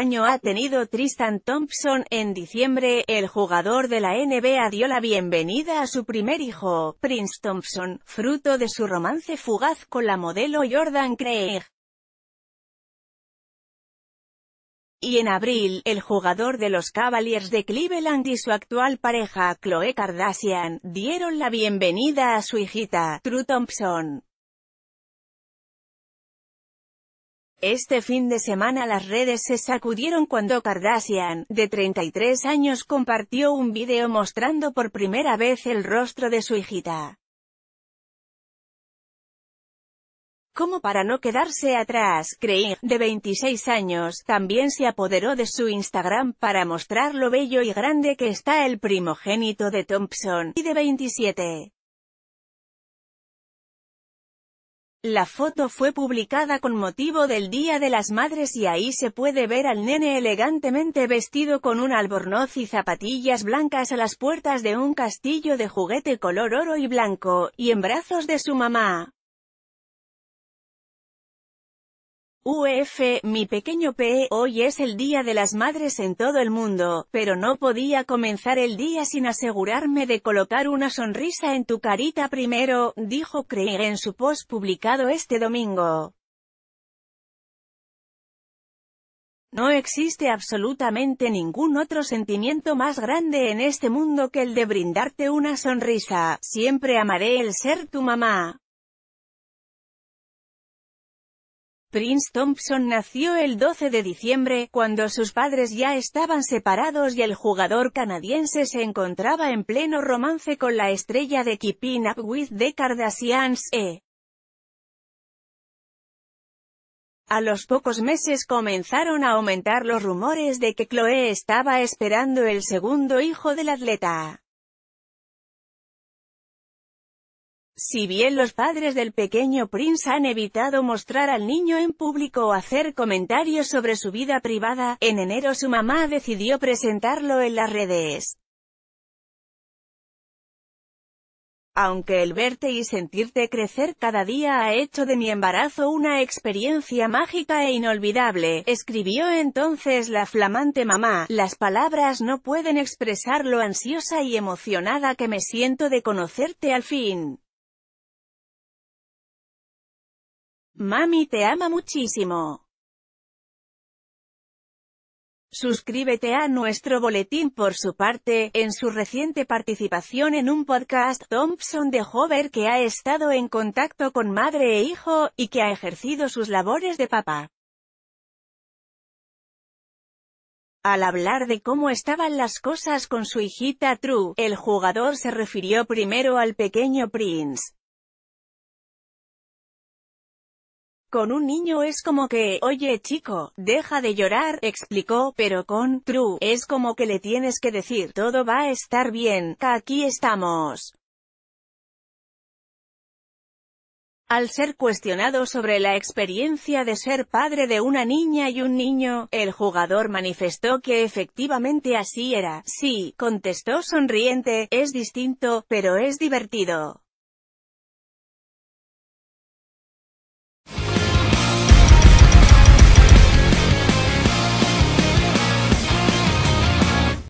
año ha tenido Tristan Thompson. En diciembre, el jugador de la NBA dio la bienvenida a su primer hijo, Prince Thompson, fruto de su romance fugaz con la modelo Jordan Craig. Y en abril, el jugador de los Cavaliers de Cleveland y su actual pareja, Chloe Kardashian, dieron la bienvenida a su hijita, True Thompson. Este fin de semana las redes se sacudieron cuando Kardashian, de 33 años compartió un video mostrando por primera vez el rostro de su hijita. Como para no quedarse atrás, Craig, de 26 años, también se apoderó de su Instagram para mostrar lo bello y grande que está el primogénito de Thompson, y de 27. La foto fue publicada con motivo del Día de las Madres y ahí se puede ver al nene elegantemente vestido con un albornoz y zapatillas blancas a las puertas de un castillo de juguete color oro y blanco, y en brazos de su mamá. Uf, mi pequeño P, hoy es el Día de las Madres en todo el mundo, pero no podía comenzar el día sin asegurarme de colocar una sonrisa en tu carita primero, dijo Craig en su post publicado este domingo. No existe absolutamente ningún otro sentimiento más grande en este mundo que el de brindarte una sonrisa, siempre amaré el ser tu mamá. Prince Thompson nació el 12 de diciembre, cuando sus padres ya estaban separados y el jugador canadiense se encontraba en pleno romance con la estrella de Keeping Up With The Kardashians, E. A los pocos meses comenzaron a aumentar los rumores de que Chloe estaba esperando el segundo hijo del atleta. Si bien los padres del pequeño Prince han evitado mostrar al niño en público o hacer comentarios sobre su vida privada, en enero su mamá decidió presentarlo en las redes. Aunque el verte y sentirte crecer cada día ha hecho de mi embarazo una experiencia mágica e inolvidable, escribió entonces la flamante mamá, las palabras no pueden expresar lo ansiosa y emocionada que me siento de conocerte al fin. Mami te ama muchísimo. Suscríbete a nuestro boletín por su parte, en su reciente participación en un podcast, Thompson de Hover que ha estado en contacto con madre e hijo, y que ha ejercido sus labores de papá. Al hablar de cómo estaban las cosas con su hijita True, el jugador se refirió primero al pequeño Prince. Con un niño es como que, oye chico, deja de llorar, explicó, pero con, True, es como que le tienes que decir, todo va a estar bien, aquí estamos. Al ser cuestionado sobre la experiencia de ser padre de una niña y un niño, el jugador manifestó que efectivamente así era. Sí, contestó sonriente, es distinto, pero es divertido.